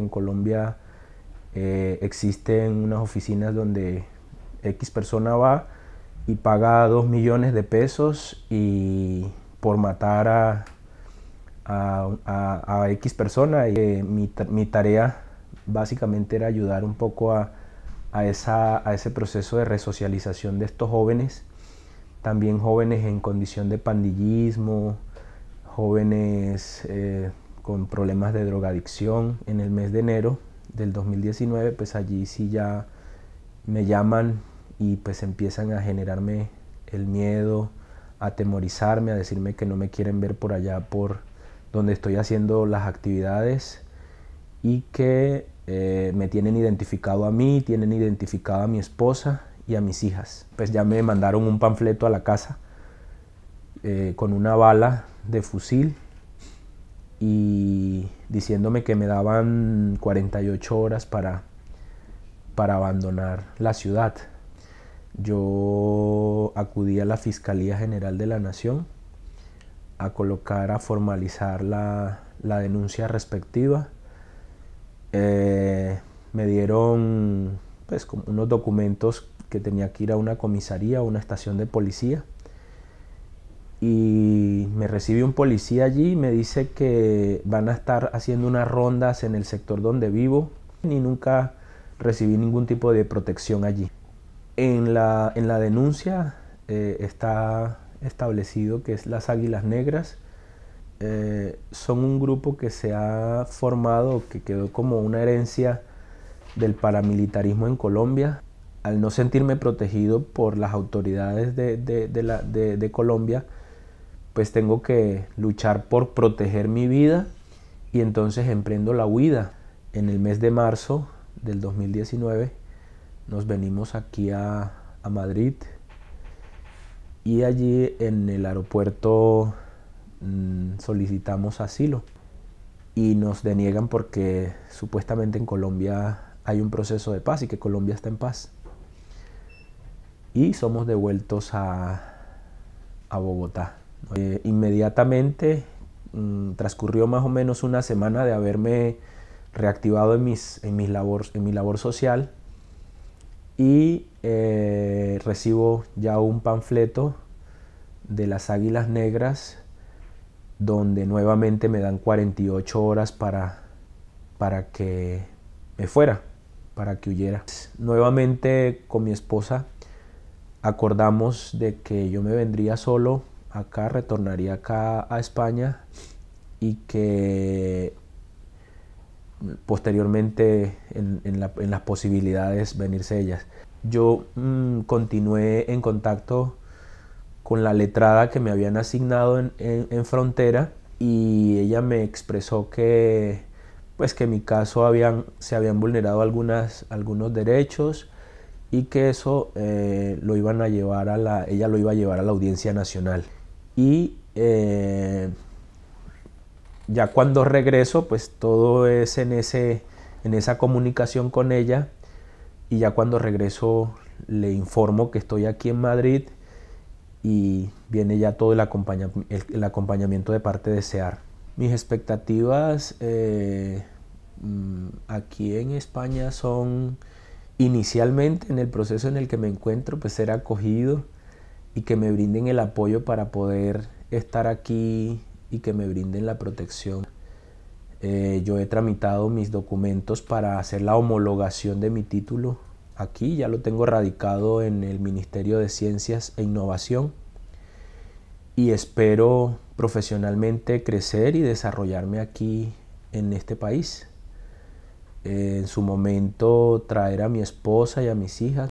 En Colombia eh, existen unas oficinas donde X persona va y paga 2 millones de pesos y por matar a, X persona. Eh, mi, tarea básicamente era ayudar un poco a, ese proceso de resocialización de estos jóvenes, también jóvenes en condición de pandillismo, jóvenes... Eh, con problemas de drogadicción en el mes de enero del 2019, pues allí sí ya me llaman y pues empiezan a generarme el miedo, a temorizarme a decirme que no me quieren ver por allá, por donde estoy haciendo las actividades y que eh, me tienen identificado a mí, tienen identificado a mi esposa y a mis hijas. Pues ya me mandaron un panfleto a la casa eh, con una bala de fusil y diciéndome que me daban 48 horas para, abandonar la ciudad. Yo acudí a la Fiscalía General de la Nación a colocar, a formalizar la, denuncia respectiva. Eh, me dieron pues, unos documentos que tenía que ir a una comisaría, a una estación de policía y me recibe un policía allí y me dice que van a estar haciendo unas rondas en el sector donde vivo y nunca recibí ningún tipo de protección allí. En la, en la denuncia eh, está establecido que es las Águilas Negras eh, son un grupo que se ha formado, que quedó como una herencia del paramilitarismo en Colombia. Al no sentirme protegido por las autoridades de, de Colombia, pues tengo que luchar por proteger mi vida y entonces emprendo la huida. En el mes de marzo del 2019 nos venimos aquí a, Madrid y allí en el aeropuerto mm, solicitamos asilo y nos deniegan porque supuestamente en Colombia hay un proceso de paz y que Colombia está en paz. Y somos devueltos a Bogotá. Eh, inmediatamente mm, transcurrió más o menos una semana de haberme reactivado en, mis, en, mis en mi labor social y eh, recibo ya un panfleto de las Águilas Negras donde nuevamente me dan 48 horas para, para que me fuera, para que huyera. Nuevamente con mi esposa acordamos de que yo me vendría solo acá, retornaría acá a España y que posteriormente en, las posibilidades venirse ellas. Yo mm, continué en contacto con la letrada que me habían asignado en, frontera y ella me expresó que pues que en mi caso habían, se habían vulnerado algunos derechos y que eso eh, lo iban a llevar a la, ella lo iba a llevar a la audiencia nacional y eh, ya cuando regreso, pues todo es en, ese, en esa comunicación con ella y ya cuando regreso le informo que estoy aquí en Madrid y viene ya todo el, acompañamiento de parte de SEAR. Mis expectativas eh, mm, aquí en España son inicialmente en el proceso en el que me encuentro, pues ser acogido, y que me brinden el apoyo para poder estar aquí y que me brinden la protección. Eh, yo he tramitado mis documentos para hacer la homologación de mi título aquí, ya lo tengo radicado en el Ministerio de Ciencias e Innovación y espero profesionalmente crecer y desarrollarme aquí en este país. Eh, en su momento traer a mi esposa y a mis hijas